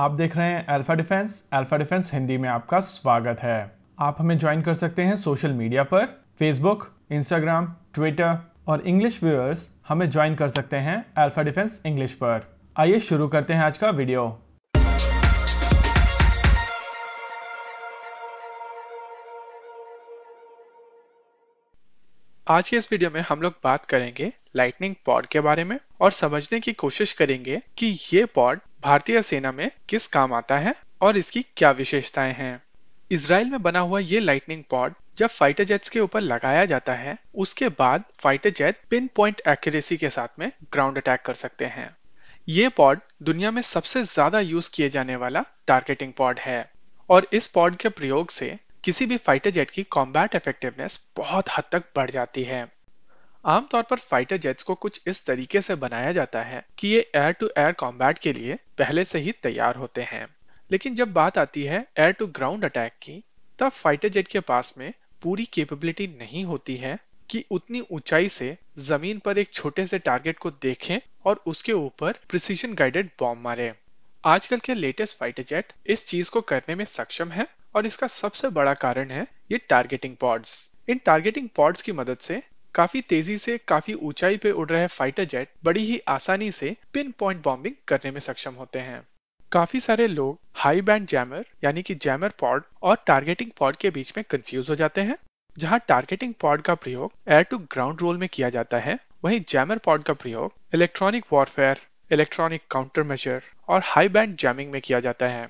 आप देख रहे हैं alpha defence alpha defence Hindi में आपका स्वागत है आप हमें ज्वाइन कर सकते हैं सोशल मीडिया पर फेसबुक इंस्टाग्राम ट्विटर और इंग्लिश व्यूअर्स हमें ज्वाइन कर सकते हैं अल्फा डिफेंस इंग्लिश पर आइए शुरू करते हैं आज का वीडियो आज के इस वीडियो में हम लोग बात करेंगे लाइटनिंग पॉड के बारे में और समझने की कोशिश करेंगे कि ये पॉड भारतीय सेना में किस काम आता है और इसकी क्या विशेषताएं हैं इसराइल में बना हुआ ये लाइटनिंग पॉड जब फाइटर जेट्स के ऊपर लगाया जाता है उसके बाद fighter jet pinpoint accuracy के साथ में ग्राउंड अटैक कर सकते हैं ये पॉड दुनिया में सबसे ज्यादा यूज किए जाने वाला टारगेटिंग पॉड है और इस पॉड के प्रयोग से किसी भी फाइटर जेट की कॉम्बैट इफेक्टिवनेस बहुत हद तक बढ़ जाती है आमतौर पर फाइटर जेट्स को कुछ इस तरीके से बनाया जाता है कि ये एयर टू एयर कॉम्बैट के लिए पहले से ही तैयार होते हैं लेकिन जब बात आती है एयर टू ग्राउंड अटैक की तब फाइटर जेट के पास में पूरी कैपेबिलिटी नहीं होती है कि उतनी ऊंचाई से जमीन पर एक छोटे से टारगेट को देखें और उसके ऊपर प्रिसीजन गाइडेड बॉम्ब मारे आजकल के लेटेस्ट फाइटर जेट इस चीज को करने में सक्षम है और इसका सबसे बड़ा कारण है ये टारगेटिंग पॉड्स इन टारगेटिंग पॉड्स की मदद से काफी तेजी से काफी ऊंचाई पे उड़ रहे फाइटर जेट बड़ी ही आसानी से पिन पॉइंट बॉम्बिंग करने में सक्षम होते हैं काफी सारे लोग हाई बैंड जैमर यानी कि जैमर पॉड और टारगेटिंग पॉड के बीच में कंफ्यूज हो जाते हैं जहां टारगेटिंग पॉड का प्रयोग एयर टू ग्राउंड रोल में किया जाता है वहीं जैमर पॉड का प्रयोग electronic warfare electronic counter measure और हाई बैंड जैमिंग में किया जाता है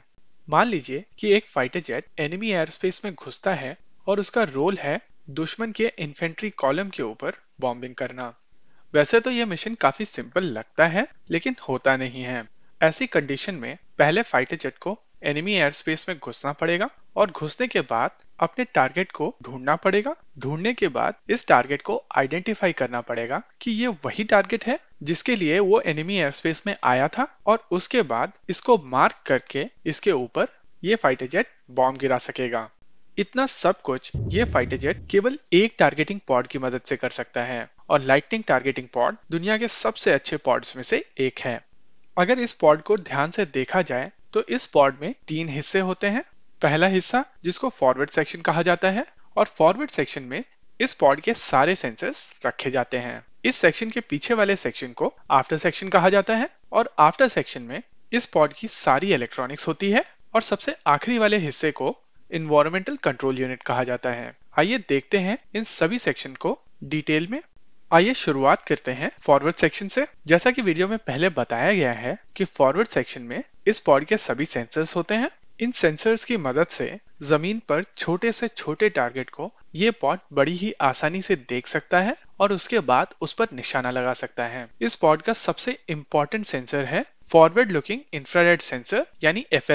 मान लीजिए कि एक fighter jet enemy airspace में घुसता है और उसका रोल है दुश्मन के इन्फेंट्री कॉलम के ऊपर बॉम्बिंग करना वैसे तो यह मिशन काफी सिंपल लगता है लेकिन होता नहीं है ऐसी कंडीशन में पहले फाइटर जेट को एनिमी एयर स्पेस में घुसना पड़ेगा और घुसने के बाद अपने टारगेट को ढूंढना पड़ेगा ढूंढने के बाद इस टारगेट को आइडेंटिफाई करना पड़ेगा कि ये वही टारगेट है जिसके लिए वो एनिमी एयर स्पेस में आया था और उसके बाद इसको मार्क करके इसके ऊपर ये फाइटर जेट बॉम्ब गिरा सकेगा इतना सब कुछ ये फाइटर जेट केवल एक टारगेटिंग पॉड की मदद से कर सकता है और लाइटनिंग टारगेटिंग पॉड दुनिया के सबसे अच्छे पॉड्स में से एक है अगर इस पॉड को ध्यान से देखा जाए तो इस पॉड में तीन हिस्से होते हैं पहला हिस्सा जिसको फॉरवर्ड सेक्शन कहा जाता है और फॉरवर्ड सेक्शन में इस पॉड के सारे सेंसर्स रखे जाते हैं इस सेक्शन के पीछे वाले सेक्शन को आफ्टर सेक्शन कहा जाता है और आफ्टर सेक्शन में इस पॉड की सारी इलेक्ट्रॉनिक्स होती है और सबसे आखिरी वाले हिस्से को इन्वायरमेंटल कंट्रोल यूनिट कहा जाता है आइए देखते हैं इन सभी सेक्शन को डिटेल में आइए शुरुआत करते हैं फॉरवर्ड सेक्शन से जैसा कि वीडियो में पहले बताया गया है कि फॉरवर्ड सेक्शन में इस पॉड के सभी सेंसर्स होते हैं इन सेंसर्स की मदद से जमीन पर छोटे से छोटे टारगेट को ये पॉट बड़ी ही आसानी से देख सकता है और उसके बाद उस पर निशाना लगा सकता है इस पॉट का सबसे इम्पोर्टेंट सेंसर है फॉरवर्ड लुकिंग इंफ्रारेड सेंसर यानी एफ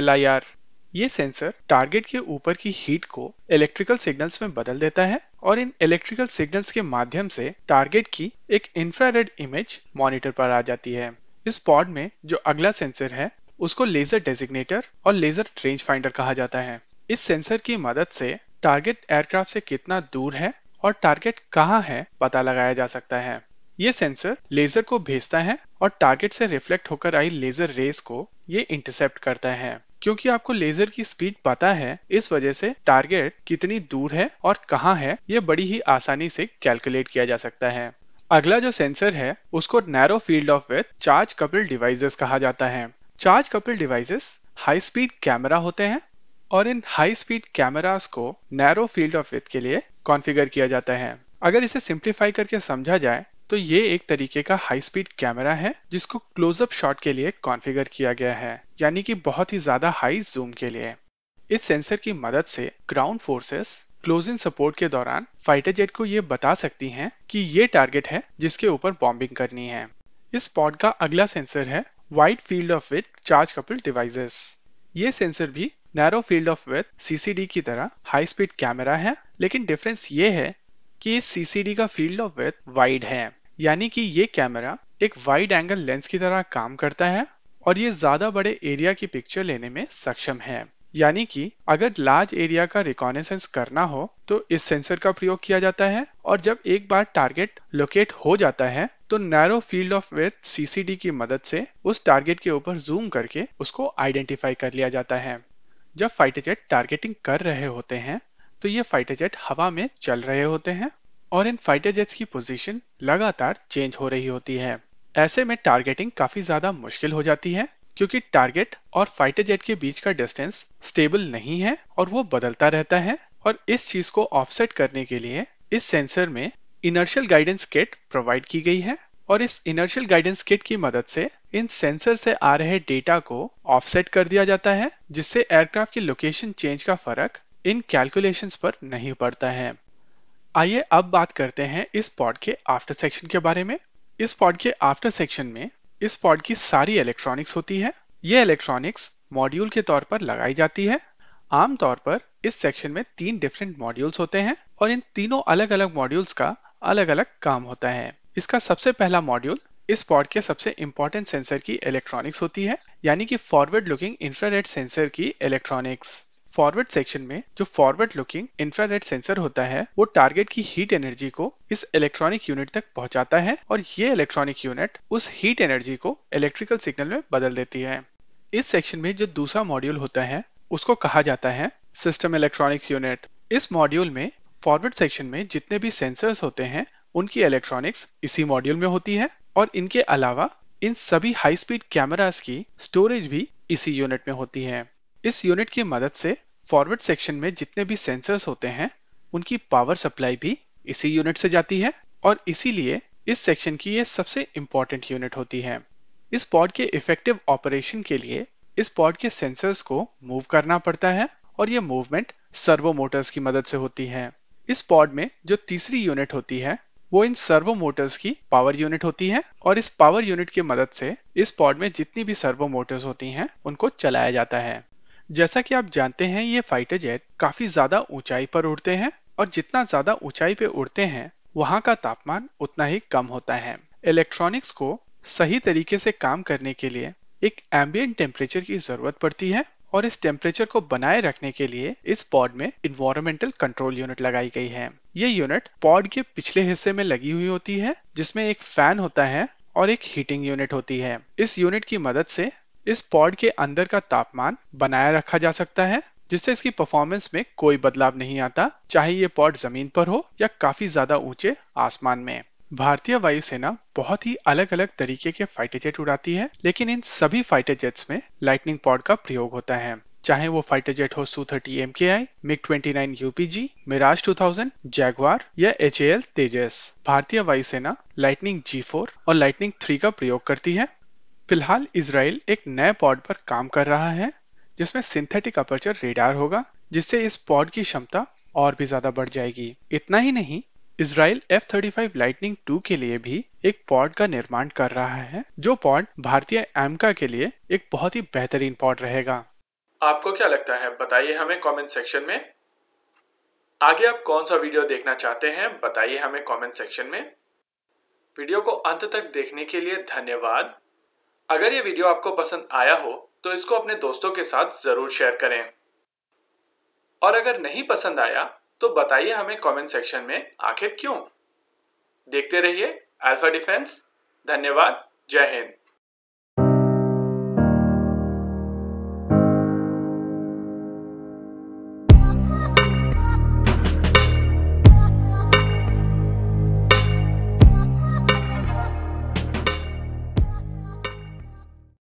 ये सेंसर टारगेट के ऊपर की हीट को इलेक्ट्रिकल सिग्नल्स में बदल देता है और इन इलेक्ट्रिकल सिग्नल्स के माध्यम से टारगेट की एक इंफ्रारेड इमेज मॉनिटर पर आ जाती है इस पॉड में जो अगला सेंसर है उसको लेजर डेजिग्नेटर और लेजर रेंज फाइंडर कहा जाता है इस सेंसर की मदद से टारगेट एयरक्राफ्ट से कितना दूर है और टारगेट कहाँ है पता लगाया जा सकता है ये सेंसर लेजर को भेजता है और टारगेट से रिफ्लेक्ट होकर आई लेजर रेस को ये इंटरसेप्ट करता है क्योंकि आपको लेजर की स्पीड पता है इस वजह से टारगेट कितनी दूर है और कहाँ है ये बड़ी ही आसानी से कैलकुलेट किया जा सकता है अगला जो सेंसर है उसको narrow field of view charge coupled devices कहा जाता है charge coupled devices high speed camera होते हैं और इन हाई स्पीड कैमरास को नैरो फील्ड ऑफ विथ के लिए कॉन्फ़िगर किया जाता है अगर इसे सिंप्लीफाई करके समझा जाए तो ये एक तरीके का हाई स्पीड कैमरा है जिसको क्लोजअप शॉट के लिए कॉन्फ़िगर किया गया है यानी कि बहुत ही ज्यादा हाई जूम के लिए इस सेंसर की मदद से ground forces close in support के दौरान फाइटर जेट को ये बता सकती हैं कि ये टारगेट है जिसके ऊपर बॉम्बिंग करनी है इस पॉड का अगला सेंसर है wide field of view charge coupled devices ये सेंसर भी narrow field of view CCD की तरह हाई स्पीड कैमरा है लेकिन डिफरेंस ये है कि इस सीसीडी का फील्ड ऑफ विथ वाइड है यानी कि ये कैमरा एक वाइड एंगल लेंस की तरह काम करता है और ये ज्यादा बड़े एरिया की पिक्चर लेने में सक्षम है यानी कि अगर लार्ज एरिया का रिकॉनेसेंस करना हो तो इस सेंसर का प्रयोग किया जाता है और जब एक बार टारगेट लोकेट हो जाता है तो narrow field of view CCD की मदद से उस टारगेट के ऊपर जूम करके उसको आइडेंटिफाई कर लिया जाता है जब फाइटर जेट टारगेटिंग कर रहे होते हैं तो ये फाइटर जेट हवा में चल रहे होते हैं और इन फाइटर जेट्स की पोजीशन लगातार चेंज हो रही होती है ऐसे में टारगेटिंग काफी ज्यादा मुश्किल हो जाती है क्योंकि टारगेट और फाइटर जेट के बीच का डिस्टेंस स्टेबल नहीं है और वो बदलता रहता है और इस चीज को ऑफसेट करने के लिए इस सेंसर में इनर्शियल गाइडेंस किट प्रोवाइड की गई है और इस इनर्शियल गाइडेंस किट की मदद से इन सेंसर से आ रहे डेटा को ऑफसेट कर दिया जाता है जिससे एयरक्राफ्ट की लोकेशन चेंज का फर्क इन कैलकुलेशंस पर नहीं पड़ता है आइए अब बात करते हैं इस पॉड के आफ्टर सेक्शन के बारे में इस पॉड के आफ्टर सेक्शन में इस पॉड की सारी इलेक्ट्रॉनिक्स होती है ये इलेक्ट्रॉनिक्स मॉड्यूल के तौर पर लगाई जाती है आमतौर पर इस सेक्शन में तीन डिफरेंट मॉड्यूल्स होते हैं और इन तीनों अलग अलग मॉड्यूल्स का अलग अलग काम होता है इसका सबसे पहला मॉड्यूल इस पॉड के सबसे इम्पोर्टेंट सेंसर की इलेक्ट्रॉनिक्स होती है यानी कि फॉरवर्ड लुकिंग इंफ्रारेड सेंसर की इलेक्ट्रॉनिक्स फॉरवर्ड सेक्शन में जो फॉरवर्ड लुकिंग इंफ्रारेड सेंसर होता है वो टारगेट की हीट एनर्जी को इस इलेक्ट्रॉनिक यूनिट तक पहुंचाता है और ये इलेक्ट्रॉनिक यूनिट उस हीट एनर्जी को इलेक्ट्रिकल सिग्नल में बदल देती है इस सेक्शन में जो दूसरा मॉड्यूल होता है उसको कहा जाता है सिस्टम इलेक्ट्रॉनिक्स यूनिट इस मॉड्यूल में फॉरवर्ड सेक्शन में जितने भी सेंसर्स होते हैं उनकी इलेक्ट्रॉनिक्स इसी मॉड्यूल में होती है और इनके अलावा इन सभी हाई स्पीड कैमरास की स्टोरेज भी इसी यूनिट में होती है इस यूनिट की मदद से फॉरवर्ड सेक्शन में जितने भी सेंसर्स होते हैं उनकी पावर सप्लाई भी इसी यूनिट से जाती है और इसीलिए इस सेक्शन की ये सबसे इम्पोर्टेंट यूनिट होती है इस पॉड के इफेक्टिव ऑपरेशन के लिए इस पॉड के सेंसर्स को मूव करना पड़ता है और ये मूवमेंट सर्वो मोटर्स की मदद से होती है इस पॉड में जो तीसरी यूनिट होती है वो इन सर्वो मोटर्स की पावर यूनिट होती है और इस पावर यूनिट की मदद से इस पॉड में जितनी भी सर्वो मोटर्स होती हैं उनको चलाया जाता है जैसा कि आप जानते हैं ये फाइटर जेट काफी ज्यादा ऊंचाई पर उड़ते हैं और जितना ज्यादा ऊंचाई पे उड़ते हैं वहाँ का तापमान उतना ही कम होता है इलेक्ट्रॉनिक्स को सही तरीके से काम करने के लिए एक एम्बियंट टेम्परेचर की जरूरत पड़ती है और इस टेम्परेचर को बनाए रखने के लिए इस पॉड में इन्वायरमेंटल कंट्रोल यूनिट लगाई गई है ये यूनिट पॉड के पिछले हिस्से में लगी हुई होती है जिसमें एक फैन होता है और एक हीटिंग यूनिट होती है इस यूनिट की मदद से इस पॉड के अंदर का तापमान बनाए रखा जा सकता है जिससे इसकी परफॉर्मेंस में कोई बदलाव नहीं आता चाहे ये पॉड जमीन पर हो या काफी ज्यादा ऊंचे आसमान में भारतीय वायुसेना बहुत ही अलग अलग तरीके के फाइटर जेट उड़ाती है लेकिन इन सभी फाइटर जेट्स में लाइटनिंग पॉड का प्रयोग होता है चाहे वो फाइटर जेट हो सू thirty M K I MiG twenty nine UPG Mirage two thousand Jaguar या एच ए एल तेजस भारतीय वायुसेना लाइटनिंग जी फोर और लाइटनिंग थ्री का प्रयोग करती है फिलहाल इसराइल एक नए पॉड पर काम कर रहा है जिसमें सिंथेटिक अपर्चर रेडार होगा जिससे इस पॉड की क्षमता और भी ज्यादा बढ़ जाएगी इतना ही नहीं Israel F thirty five lightning two के लिए भी एक पॉड का निर्माण कर रहा है जो पॉड भारतीय एमका के लिए एक बहुत ही बेहतरीन पॉड रहेगा आपको क्या लगता है बताइए हमें कमेंट सेक्शन में आगे आप कौन सा वीडियो देखना चाहते हैं बताइए हमें कमेंट सेक्शन में वीडियो को अंत तक देखने के लिए धन्यवाद अगर ये वीडियो आपको पसंद आया हो तो इसको अपने दोस्तों के साथ ज़रूर शेयर करें और अगर नहीं पसंद आया तो बताइए हमें कमेंट सेक्शन में आखिर क्यों देखते रहिए अल्फा डिफेंस धन्यवाद जय हिंद